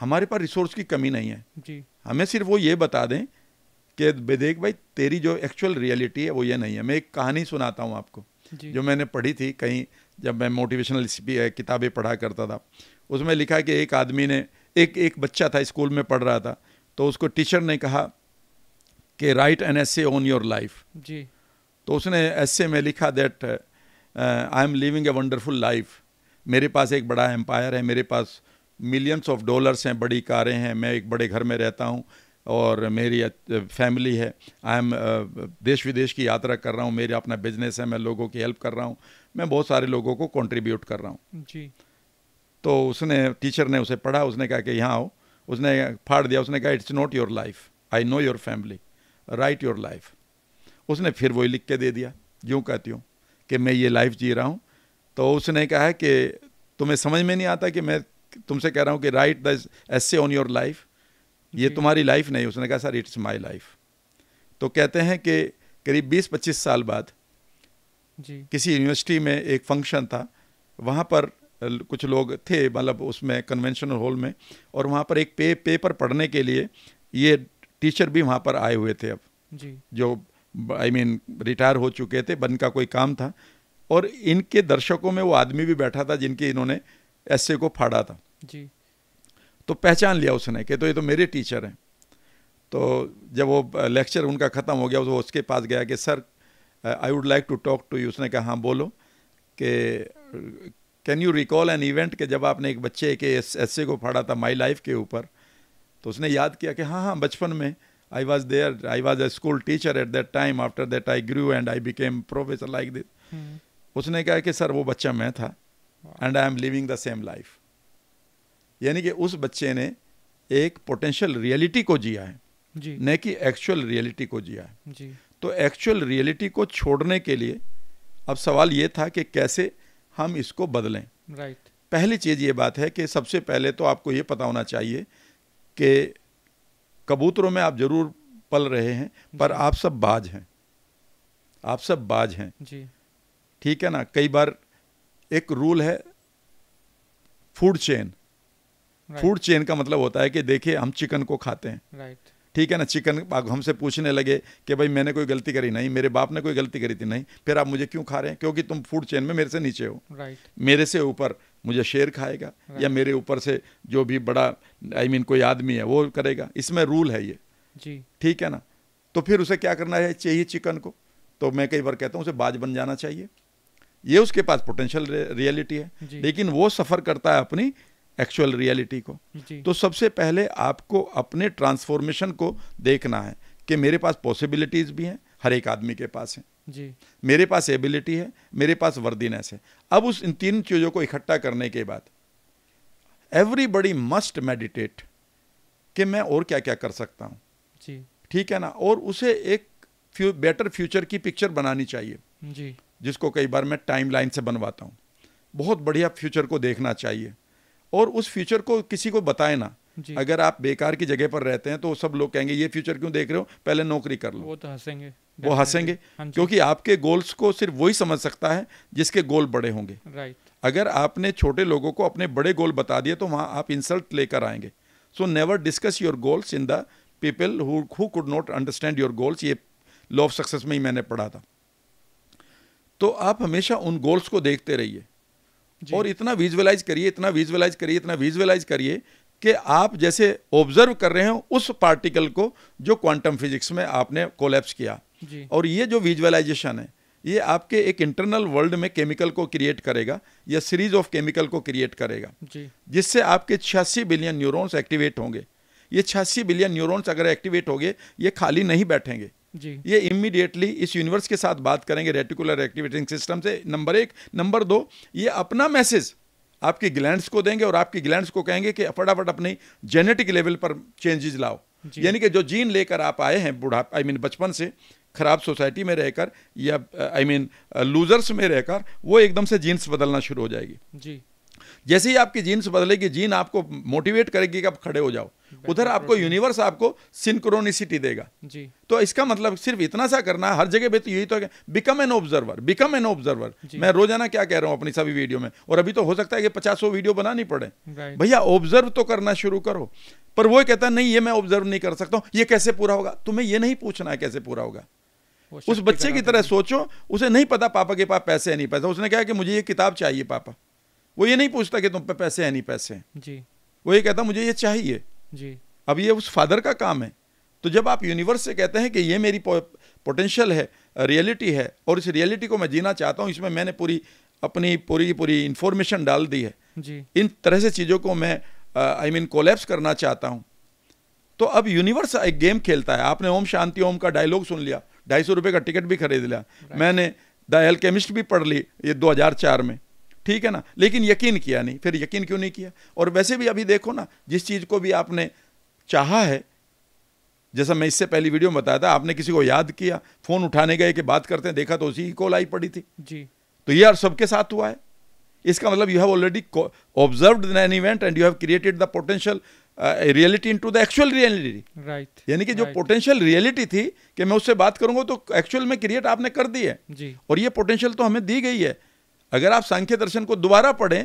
हमारे पास रिसोर्स की कमी नहीं है जी हमें सिर्फ वो ये बता दें कि देख भाई तेरी जो एक्चुअल रियलिटी है वो ये नहीं है मैं एक कहानी सुनाता हूँ आपको जो मैंने पढ़ी थी कहीं जब मैं मोटिवेशनल किताबें पढ़ा करता था उसमें लिखा कि एक आदमी ने एक एक बच्चा था स्कूल में पढ़ रहा था तो उसको टीचर ने कहा कि write an essay on your life जी तो उसने एस में लिखा that I am living a wonderful life मेरे पास एक बड़ा एम्पायर है मेरे पास मिलियंस ऑफ डॉलर्स हैं बड़ी कारें हैं मैं एक बड़े घर में रहता हूँ और मेरी फैमिली uh, है आई एम uh, देश विदेश की यात्रा कर रहा हूँ मेरा अपना बिजनेस है मैं लोगों की हेल्प कर रहा हूँ मैं बहुत सारे लोगों को कंट्रीब्यूट कर रहा हूँ जी तो उसने टीचर ने उसे पढ़ा उसने कहा कि यहाँ आओ उसने फाड़ दिया उसने कहा it's not your life I know your family write your life उसने फिर वही लिख के दे दिया यूँ कहती हूँ कि मैं ये लाइफ जी रहा हूँ तो उसने कहा है कि तुम्हें समझ में नहीं आता कि मैं तुमसे कह रहा हूँ कि write the essay on your life ये तुम्हारी लाइफ नहीं उसने कहा सर इट्स माई लाइफ तो कहते हैं कि करीब 20-25 साल बाद जी किसी यूनिवर्सिटी में एक फंक्शन था वहाँ पर कुछ लोग थे मतलब उसमें कन्वेंशनल हॉल में और वहाँ पर एक पे पेपर पढ़ने के लिए ये टीचर भी वहाँ पर आए हुए थे अब जी जो आई मीन रिटायर हो चुके थे बन का कोई काम था और इनके दर्शकों में वो आदमी भी बैठा था जिनके इन्होंने ऐसे को फाड़ा था जी तो पहचान लिया उसने कि तो ये तो मेरे टीचर हैं तो जब वो लेक्चर उनका ख़त्म हो गया वो उसके पास गया कि sir I would like to talk to you उसने कहा हाँ बोलो कि can you recall an event कि जब आपने एक बच्चे के एस को फाड़ा था माई लाइफ के ऊपर तो उसने याद किया कि हाँ हाँ बचपन में I was there I was a school teacher at that time after that I grew and I became professor like this उसने कहा कि सर वो बच्चा मैं था and I am living the same life यानी कि उस बच्चे ने एक पोटेंशियल रियलिटी को जिया है न कि एक्चुअल रियलिटी को जिया है जी. तो एक्चुअल रियलिटी को छोड़ने के लिए अब सवाल ये था कि कैसे हम इसको बदलें राइट right. पहली चीज़ ये बात है कि सबसे पहले तो आपको ये पता होना चाहिए कि कबूतरों में आप जरूर पल रहे हैं पर आप सब बाज हैं आप सब बाज हैं जी ठीक है ना कई बार एक रूल है फूड चेन फूड चेन का मतलब होता है कि देखिए हम चिकन को खाते हैं ठीक है ना चिकन हमसे पूछने लगे कि भाई मैंने कोई गलती करी नहीं मेरे बाप ने कोई गलती करी थी नहीं फिर आप मुझे क्यों खा रहे हैं क्योंकि तुम फूड चेन में मेरे से नीचे हो मेरे से ऊपर मुझे शेर खाएगा या मेरे ऊपर से जो भी बड़ा आई I मीन mean, कोई आदमी है वो करेगा इसमें रूल है ये जी ठीक है ना तो फिर उसे क्या करना है चाहिए चिकन को तो मैं कई बार कहता हूँ उसे बाज बन जाना चाहिए ये उसके पास पोटेंशियल रियलिटी है लेकिन वो सफ़र करता है अपनी एक्चुअल रियलिटी को तो सबसे पहले आपको अपने ट्रांसफॉर्मेशन को देखना है कि मेरे पास पॉसिबिलिटीज़ भी हैं हर एक आदमी के पास है जी मेरे पास एबिलिटी है मेरे पास वर्दीनेस है अब उस इन तीन चीज़ों को इकट्ठा करने के बाद एवरीबडी मस्ट मेडिटेट कि मैं और क्या क्या कर सकता हूँ जी ठीक है ना और उसे एक फ्यू बेटर फ्यूचर की पिक्चर बनानी चाहिए जी जिसको कई बार मैं टाइम लाइन से बनवाता हूँ बहुत बढ़िया फ्यूचर को देखना चाहिए और उस फ्यूचर को किसी को बताए ना अगर आप बेकार की जगह पर रहते हैं तो सब लोग कहेंगे ये फ्यूचर क्यों देख रहे हो पहले नौकरी कर लो वो तो हंसेंगे वो हंसेंगे हाँ क्योंकि आपके गोल्स को सिर्फ वही समझ सकता है जिसके गोल बड़े होंगे राइट अगर आपने छोटे लोगों को अपने बड़े गोल बता दिए तो वहाँ आप इंसल्ट लेकर आएंगे so never discuss your goals in the people who could not understand your goals ये लॉ ऑफ सक्सेस में ही मैंने पढ़ा था तो आप हमेशा उन गोल्स को देखते रहिए और इतना विजुअलाइज करिए इतना विजुअलाइज करिए इतना विजुअलाइज करिए कि आप जैसे ऑब्जर्व कर रहे हो उस पार्टिकल को जो क्वांटम फिजिक्स में आपने कोलेप्स किया और ये जो विजुअलाइजेशन है ये आपके एक इंटरनल वर्ल्ड में केमिकल को क्रिएट करेगा या सीरीज ऑफ केमिकल को क्रिएट करेगा जिससे आपके छियासी बिलियन न्यूरॉन्स एक्टिवेट होंगे ये छियासी बिलियन न्यूरॉन्स अगर एक्टिवेट हो गए ये खाली नहीं बैठेंगे जी। ये इमीडिएटली इस यूनिवर्स के साथ बात करेंगे रेटिकुलर एक्टिवेटिंग सिस्टम से नंबर एक नंबर दो ये अपना मैसेज आपके ग्लैंड्स को देंगे और आपकी ग्लैंड्स को कहेंगे कि फटाफट अपनी जेनेटिक लेवल पर चेंजेस लाओ यानी कि जो जीन लेकर आप आए हैं बुढ़ापा आई मीन बचपन से खराब सोसाइटी में रहकर या आई मीन लूजर्स में रहकर वो एकदम से जीन्स बदलना शुरू हो जाएगी जी जैसे ही आपकी जीन्स बदलेगी जीन आपको मोटिवेट करेगी कि आप खड़े हो जाओ उधर आपको यूनिवर्स आपको सिंक्रोनिसिटी देगा जी तो इसका मतलब सिर्फ इतना सा करना हर जगह पे तो यही तो become an observer become an observer मैं रोजाना क्या कह रहा हूं अपनी सभी वीडियो में और अभी तो हो सकता है कि पचास सौ वीडियो बनानी पड़े भैया ऑब्जर्व तो करना शुरू करो पर वो कहता नहीं ये मैं ऑब्जर्व नहीं कर सकता ये कैसे पूरा होगा तुम्हें ये नहीं पूछना है कैसे पूरा होगा उस बच्चे की तरह सोचो उसे नहीं पता पापा के पास पैसे नहीं पैसा उसने कहा कि मुझे ये किताब चाहिए पापा वो ये नहीं पूछता कि तुम पे पैसे हैं नहीं पैसे हैं जी वो ये कहता मुझे ये चाहिए जी अब ये उस फादर का काम है तो जब आप यूनिवर्स से कहते हैं कि ये मेरी पोटेंशियल है रियलिटी है और इस रियलिटी को मैं जीना चाहता हूँ इसमें मैंने पूरी अपनी पूरी पूरी इन्फॉर्मेशन डाल दी है जी इन तरह से चीज़ों को मैं आई मीन कोलेप्स करना चाहता हूँ तो अब यूनिवर्स एक गेम खेलता है आपने ओम शांति ओम का डायलॉग सुन लिया ढाई सौ रुपये का टिकट भी खरीद लिया मैंने द एलकेमिस्ट भी पढ़ ली ये दो में ठीक है ना लेकिन यकीन किया नहीं फिर यकीन क्यों नहीं किया और वैसे भी अभी देखो ना जिस चीज़ को भी आपने चाहा है जैसा मैं इससे पहली वीडियो में बताया था आपने किसी को याद किया फ़ोन उठाने गए कि बात करते हैं देखा तो उसी की कॉल आई पड़ी थी जी तो ये सबके साथ हुआ है इसका मतलब you have already observe an event and you have created the potential reality into the actual reality right यानी कि जो पोटेंशियल right. रियलिटी थी कि मैं उससे बात करूंगा तो एक्चुअल में क्रिएट आपने कर दी है जी और ये पोटेंशियल तो हमें दी गई है अगर आप सांख्य दर्शन को दोबारा पढ़ें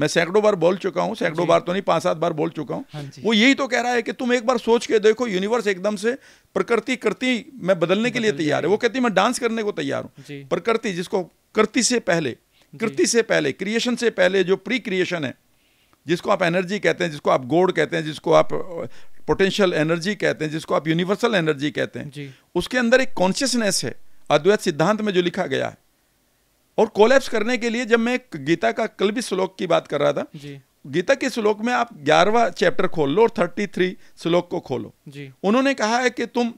मैं सैकड़ों बार बोल चुका हूं सैकड़ों बार तो नहीं पांच सात बार बोल चुका हूं हाँ वो यही तो कह रहा है कि तुम एक बार सोच के देखो यूनिवर्स एकदम से प्रकृति करती मैं बदलने के लिए तैयार है वो कहती मैं डांस करने को तैयार हूँ प्रकृति जिसको कृति से पहले कृति से पहले क्रिएशन से पहले जो प्री क्रिएशन है जिसको आप एनर्जी कहते हैं जिसको आप गोड कहते हैं जिसको आप पोटेंशियल uh, एनर्जी कहते हैं जिसको आप यूनिवर्सल एनर्जी कहते हैं उसके अंदर एक कॉन्शियसनेस है अद्वैत सिद्धांत में जो लिखा गया है और कोलैप्स करने के लिए जब मैं गीता का कल भी श्लोक की बात कर रहा था जी गीता के श्लोक में आप ग्यारहवा चैप्टर खोल लो और थर्टी थ्री श्लोक को खोलो जी उन्होंने कहा है कि तुम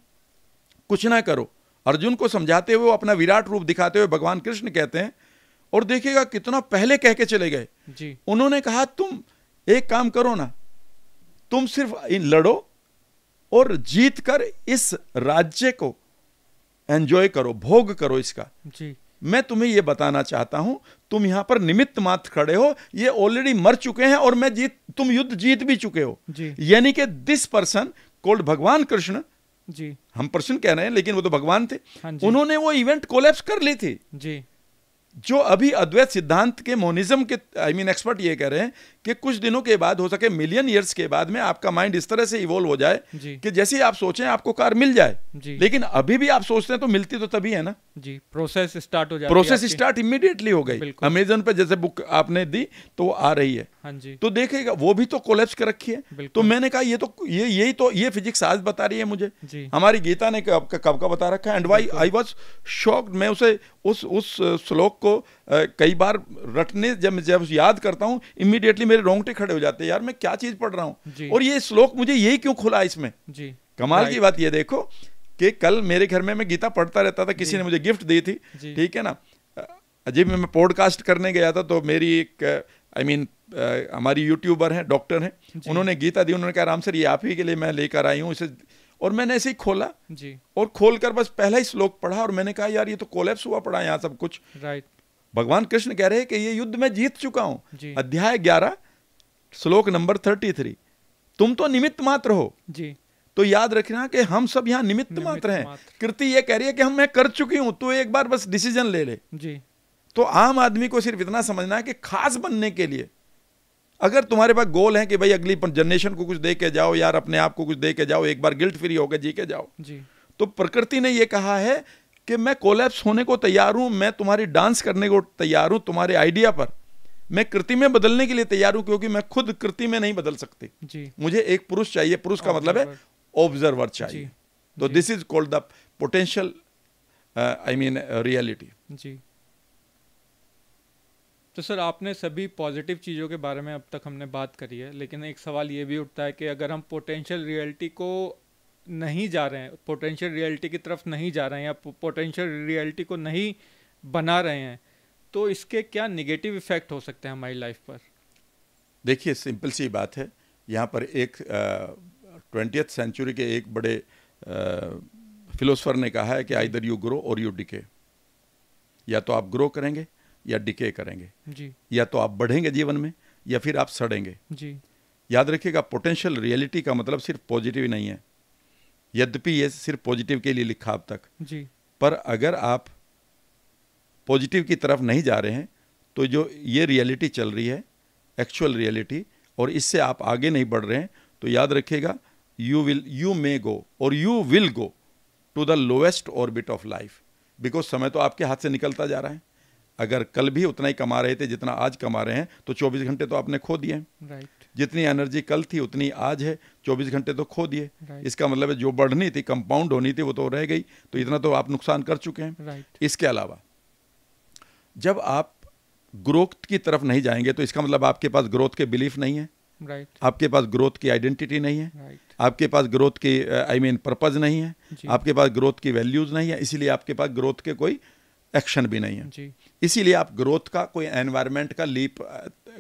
कुछ ना करो अर्जुन को समझाते हुए अपना विराट रूप दिखाते हुए भगवान कृष्ण कहते हैं और देखिएगा कितना पहले कह के चले गए जी उन्होंने कहा तुम एक काम करो ना तुम सिर्फ इन लड़ो और जीत कर इस राज्य को एंजॉय करो भोग करो इसका जी मैं तुम्हें यह बताना चाहता हूं तुम यहां पर निमित्त मात्र खड़े हो ये ऑलरेडी मर चुके हैं और मैं जीत तुम युद्ध जीत भी चुके हो यानी कि दिस पर्सन कोल्ड भगवान कृष्ण जी हम प्रश्न कह रहे हैं लेकिन वो तो भगवान थे हाँ उन्होंने वो इवेंट कोलेप्स कर ली थी जी जो अभी अद्वैत सिद्धांत के मोनिज्म के I I mean mean, expert ये कह रहे हैं कि कुछ दिनों के बाद हो सके मिलियन ईयर्स के बाद में आपका माइंड इस तरह से इवोल्व हो जाए कि जैसे ही आप सोचें आपको कार मिल जाए लेकिन अभी भी आप सोचते हैं तो मिलती तो तभी है ना जी प्रोसेस स्टार्ट हो जाए प्रोसेस स्टार्ट इमिडिएटली हो गई अमेजोन पे जैसे बुक आपने दी तो वो आ रही है हाँ जी तो देखेगा वो भी तो कोलेप्स कर रखी है तो मैंने कहा ये तो ये यही तो ये फिजिक्स आज बता रही है मुझे हमारी गीता ने कब का बता रखा है and why I was shocked मैं उसे उस उस श्लोक को कई बार रटने जब जब याद करता हूँ इमिडिएटली मेरे रोंगटे खड़े हो जाते हैं यार मैं क्या चीज़ पढ़ रहा हूँ और ये श्लोक मुझे यही क्यों खुला इसमें जी कमाल की बात ये देखो कि कल मेरे घर में मैं गीता पढ़ता रहता था किसी ने मुझे गिफ्ट दी थी ठीक है ना अजीब मैं पॉडकास्ट करने गया था तो मेरी एक आई मीन हमारी यूट्यूबर हैं डॉक्टर हैं उन्होंने गीता दी उन्होंने कहा राम सर ये आप ही के लिए मैं लेकर आई हूँ इसे और मैंने ऐसे ही खोला जी और खोलकर बस पहला ही श्लोक पढ़ा और मैंने कहा यार ये तो कोलेप्स हुआ पड़ा यहाँ सब कुछ राइट भगवान कृष्ण कह रहे हैं कि ये युद्ध में जीत चुका हूं अध्याय ग्यारह श्लोक नंबर थर्टी थ्री तुम तो निमित्त मात्र हो जी तो याद रखना कि हम सब यहाँ निमित्त, निमित्त मात्र हैं कृति ये कह रही है कि हम मैं कर चुकी हूं तो एक बार बस डिसीजन ले ले जी तो आम आदमी को सिर्फ इतना समझना है कि खास बनने के लिए अगर तुम्हारे पास गोल है कि भाई अगली जनरेशन को कुछ दे के जाओ यार अपने आप को कुछ दे के जाओ एक बार गिल्ट फ्री होकर जी के जाओ जी तो प्रकृति ने यह कहा है कि मैं कोलैप्स होने को तैयार हूं मैं तुम्हारी डांस करने को तैयार हूं तुम्हारे आइडिया पर मैं कृति में बदलने के लिए तैयार हूं क्योंकि मैं खुद कृति में नहीं बदल सकती जी। मुझे एक पुरुष चाहिए पुरुष का मतलब है ऑब्जर्वर चाहिए तो this is called the potential I mean reality जी तो सर आपने सभी पॉजिटिव चीज़ों के बारे में अब तक हमने बात करी है लेकिन एक सवाल ये भी उठता है कि अगर हम पोटेंशियल रियलिटी को नहीं जा रहे हैं पोटेंशियल रियलिटी की तरफ नहीं जा रहे हैं या पोटेंशियल रियलिटी को नहीं बना रहे हैं तो इसके क्या निगेटिव इफ़ेक्ट हो सकते हैं हमारी लाइफ पर देखिए सिंपल सी बात है यहाँ पर एक ट्वेंटी सेंचुरी के एक बड़े फिलोसफर ने कहा है कि आई यू ग्रो और यू डिके या तो आप ग्रो करेंगे या डिके करेंगे जी या तो आप बढ़ेंगे जीवन में या फिर आप सड़ेंगे जी याद रखिएगा पोटेंशियल रियलिटी का मतलब सिर्फ पॉजिटिव नहीं है यद्यपि ये सिर्फ पॉजिटिव के लिए लिखा अब तक जी पर अगर आप पॉजिटिव की तरफ नहीं जा रहे हैं तो जो ये रियलिटी चल रही है एक्चुअल रियलिटी और इससे आप आगे नहीं बढ़ रहे हैं तो याद रखिएगा you will you may go और you will go to the lowest orbit of life because समय तो आपके हाथ से निकलता जा रहा है अगर कल भी उतना ही कमा रहे थे जितना आज कमा रहे हैं तो 24 घंटे तो आपने खो दिए right. जितनी एनर्जी कल थी उतनी आज है 24 घंटे तो खो दिए right. इसका मतलब है जो बढ़नी थी कंपाउंड होनी थी वो तो रह गई तो इतना तो आप नुकसान कर चुके हैं right. इसके अलावा जब आप ग्रोथ की तरफ नहीं जाएंगे तो इसका मतलब आपके पास ग्रोथ के बिलीफ नहीं है right. आपके पास ग्रोथ की आइडेंटिटी नहीं है right. आपके पास ग्रोथ की आई मीन पर्पज नहीं है जी. आपके पास ग्रोथ की वैल्यूज नहीं है इसीलिए आपके पास ग्रोथ के कोई एक्शन भी नहीं है इसीलिए आप ग्रोथ का कोई एनवायरमेंट का लीप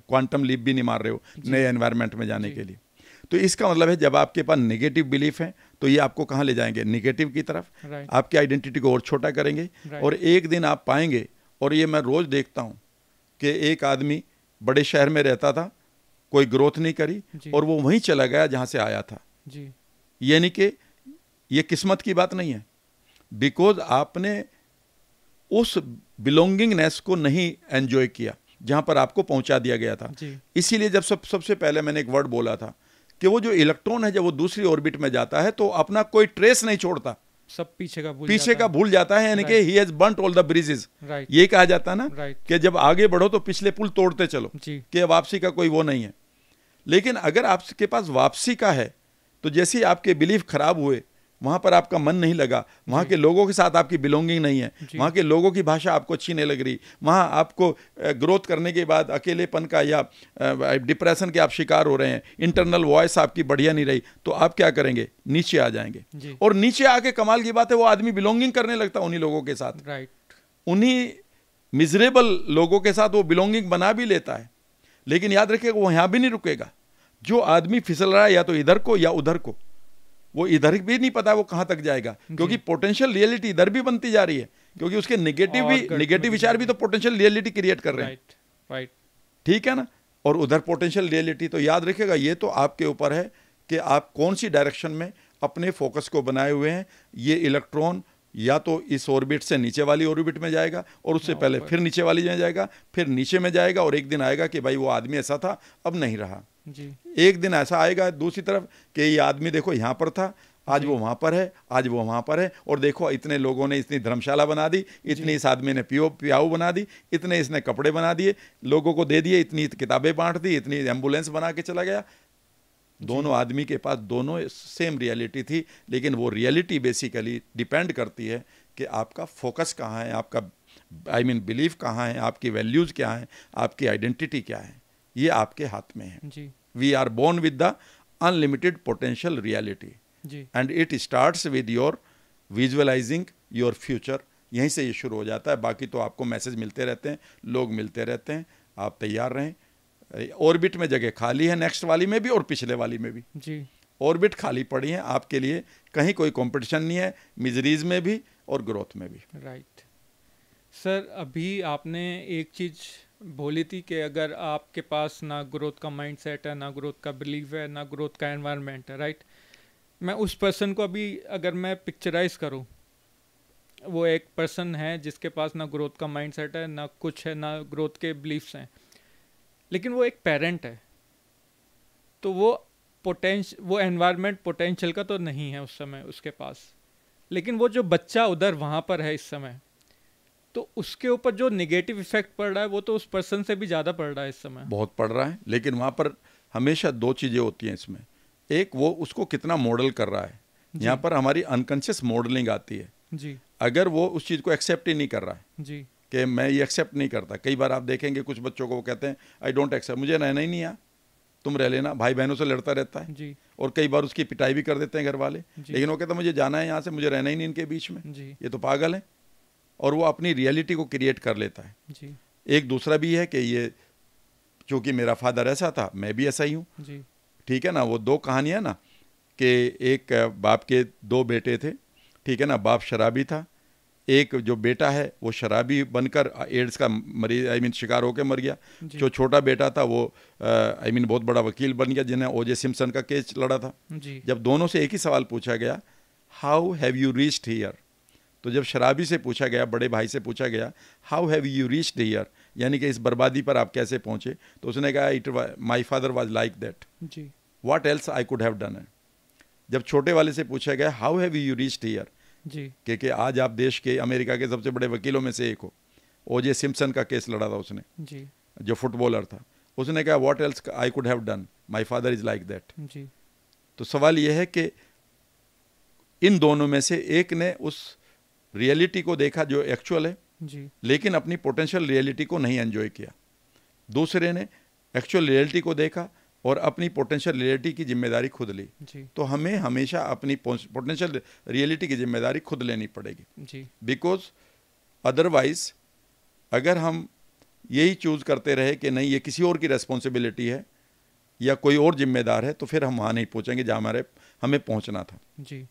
क्वांटम लीप भी नहीं मार रहे हो नए एनवायरनमेंट में जाने के लिए तो इसका मतलब है जब आपके पास नेगेटिव बिलीफ है तो ये आपको कहाँ ले जाएंगे नेगेटिव की तरफ आपकी आइडेंटिटी को और छोटा करेंगे और एक दिन आप पाएंगे और ये मैं रोज़ देखता हूँ कि एक आदमी बड़े शहर में रहता था कोई ग्रोथ नहीं करी और वो वहीं चला गया जहाँ से आया था यानी कि ये किस्मत की बात नहीं है बिकॉज आपने उस बिलोंगिंगनेस को नहीं एंजॉय किया जहां पर आपको पहुंचा दिया गया था इसीलिए जब सब सबसे पहले मैंने एक वर्ड बोला था कि वो जो इलेक्ट्रॉन है जब वो दूसरी ऑर्बिट में जाता है तो अपना कोई ट्रेस नहीं छोड़ता सब पीछे का भूल पीछे का भूल जाता है यानी कि he has burnt all the bridges ये कहा जाता है ना कि जब आगे बढ़ो तो पिछले पुल तोड़ते चलो कि वापसी का कोई वो नहीं है लेकिन अगर आपके पास वापसी का है तो जैसे आपके बिलीफ खराब हुए वहाँ पर आपका मन नहीं लगा वहाँ के लोगों के साथ आपकी बिलोंगिंग नहीं है वहाँ के लोगों की भाषा आपको अच्छी नहीं लग रही वहाँ आपको ग्रोथ करने के बाद अकेलेपन का या डिप्रेशन के आप शिकार हो रहे हैं इंटरनल वॉइस आपकी बढ़िया नहीं रही तो आप क्या करेंगे नीचे आ जाएंगे और नीचे आके कमाल की बात है वो आदमी बिलोंगिंग करने लगता है उन्हीं लोगों के साथ राइट उन्हीं मिजरेबल लोगों के साथ वो बिलोंगिंग बना भी लेता है लेकिन याद रखिएगा वो यहाँ भी नहीं रुकेगा जो आदमी फिसल रहा है या तो इधर को या उधर को वो इधर भी नहीं पता वो कहां तक जाएगा क्योंकि पोटेंशियल रियलिटी इधर भी बनती जा रही है क्योंकि उसके निगेटिव भी निगेटिव विचार भी तो पोटेंशियल रियलिटी क्रिएट कर रहे हैं राइट ठीक है ना और उधर पोटेंशियल रियलिटी तो याद रखेगा ये तो आपके ऊपर है कि आप कौन सी डायरेक्शन में अपने फोकस को बनाए हुए हैं ये इलेक्ट्रॉन या तो इस ऑर्बिट से नीचे वाली ऑर्बिट में जाएगा और उससे हाँ, पहले फिर नीचे वाली में जाएगा फिर नीचे में जाएगा और एक दिन आएगा कि भाई वो आदमी ऐसा था अब नहीं रहा जी एक दिन ऐसा आएगा दूसरी तरफ कि ये आदमी देखो यहाँ पर था आज वो वहाँ पर है आज वो वहाँ पर है और देखो इतने लोगों ने इतनी धर्मशाला बना दी इतनी इस आदमी ने पियो पियाऊ बना दी इतने इसने कपड़े बना दिए लोगों को दे दिए इतनी किताबें बांट दी इतनी एम्बुलेंस बना के चला गया दोनों आदमी के पास दोनों सेम रियलिटी थी लेकिन वो रियलिटी बेसिकली डिपेंड करती है कि आपका फोकस कहाँ है आपका आई मीन बिलीफ कहाँ है आपकी वैल्यूज़ क्या हैं आपकी आइडेंटिटी क्या है ये आपके हाथ में है we are born with the unlimited potential reality and it starts with your visualizing your future यहीं से ये शुरू हो जाता है बाकी तो आपको मैसेज मिलते रहते हैं लोग मिलते रहते हैं आप तैयार रहें ऑर्बिट में जगह खाली है नेक्स्ट वाली में भी और पिछले वाली में भी जी ऑर्बिट खाली पड़ी है आपके लिए कहीं कोई कंपटीशन नहीं है मिजरीज में भी और ग्रोथ में भी राइट right. सर अभी आपने एक चीज़ बोली थी कि अगर आपके पास ना ग्रोथ का माइंड सेट है ना ग्रोथ का बिलीव है ना ग्रोथ का एनवायरनमेंट है राइट मैं उस पर्सन को अभी अगर मैं पिक्चराइज करूँ वो एक पर्सन है जिसके पास ना ग्रोथ का माइंड सेट है ना कुछ है ना ग्रोथ के बिलीफ्स हैं लेकिन वो एक पेरेंट है तो वो पोटेंश वो एनवायरनमेंट पोटेंशियल का तो नहीं है उस समय उसके पास लेकिन वो जो बच्चा उधर वहाँ पर है इस समय तो उसके ऊपर जो निगेटिव इफेक्ट पड़ रहा है वो तो उस पर्सन से भी ज़्यादा पड़ रहा है इस समय बहुत पड़ रहा है लेकिन वहाँ पर हमेशा दो चीज़ें होती हैं इसमें एक वो उसको कितना मॉडल कर रहा है यहाँ पर हमारी अनकॉन्शियस मॉडलिंग आती है जी अगर वो उस चीज़ को एक्सेप्ट ही नहीं कर रहा है जी कि मैं ये एक्सेप्ट नहीं करता कई बार आप देखेंगे कुछ बच्चों को वो कहते हैं आई डोंट एक्सेप्ट मुझे रहना ही नहीं यहाँ तुम रह लेना भाई बहनों से लड़ता रहता है जी और कई बार उसकी पिटाई भी कर देते हैं घर वाले लेकिन वो हैं मुझे जाना है यहाँ से मुझे रहना ही नहीं इनके बीच में ये तो पागल है और वो अपनी रियलिटी को क्रिएट कर लेता है जी एक दूसरा भी है कि ये चूंकि मेरा फादर ऐसा था मैं भी ऐसा ही हूँ ठीक है ना वो दो कहानियाँ ना कि एक बाप के दो बेटे थे ठीक है ना बाप शराबी था एक जो बेटा है वो शराबी बनकर एड्स का मरीज आई मीन शिकार होकर मर गया जो छोटा बेटा था वो आई मीन बहुत बड़ा वकील बन गया जिन्हें ओजे सिम्सन का केस लड़ा था जब दोनों से एक ही सवाल पूछा गया how have you reached here तो जब शराबी से पूछा गया बड़े भाई से पूछा गया how have you reached here यानी कि इस बर्बादी पर आप कैसे पहुंचे तो उसने कहा it my father was like that जी what else I could have done जब छोटे वाले से पूछा गया how have you reached here जी के आज आप देश के अमेरिका के सबसे बड़े वकीलों में से एक हो ओजे सिम्पसन का केस लड़ा था उसने जी जो फुटबॉलर था उसने कहा what else I could have done my father is like that जी तो सवाल यह है कि इन दोनों में से एक ने उस रियलिटी को देखा जो एक्चुअल है जी लेकिन अपनी पोटेंशियल रियलिटी को नहीं एंजॉय किया दूसरे ने एक्चुअल रियलिटी को देखा और अपनी पोटेंशियल रियलिटी की जिम्मेदारी खुद ली तो हमें हमेशा अपनी पोटेंशियल रियलिटी की जिम्मेदारी खुद लेनी पड़ेगी बिकॉज अदरवाइज अगर हम यही चूज करते रहे कि नहीं ये किसी और की रेस्पॉन्सिबिलिटी है या कोई और जिम्मेदार है तो फिर हम वहाँ नहीं पहुँचेंगे जहाँ हमारे हमें पहुँचना था जी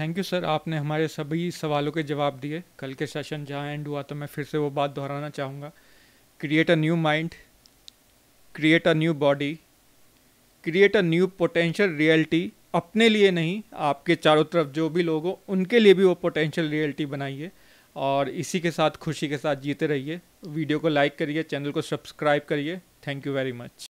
थैंक यू सर आपने हमारे सभी सवालों के जवाब दिए कल के सेशन जहाँ एंड हुआ तो मैं फिर से वो बात दोहराना चाहूँगा create a new mind create a new body create a new potential reality अपने लिए नहीं आपके चारों तरफ जो भी लोग हो उनके लिए भी वो पोटेंशियल रियलिटी बनाइए और इसी के साथ खुशी के साथ जीते रहिए वीडियो को लाइक करिए चैनल को सब्सक्राइब करिए थैंक यू वेरी मच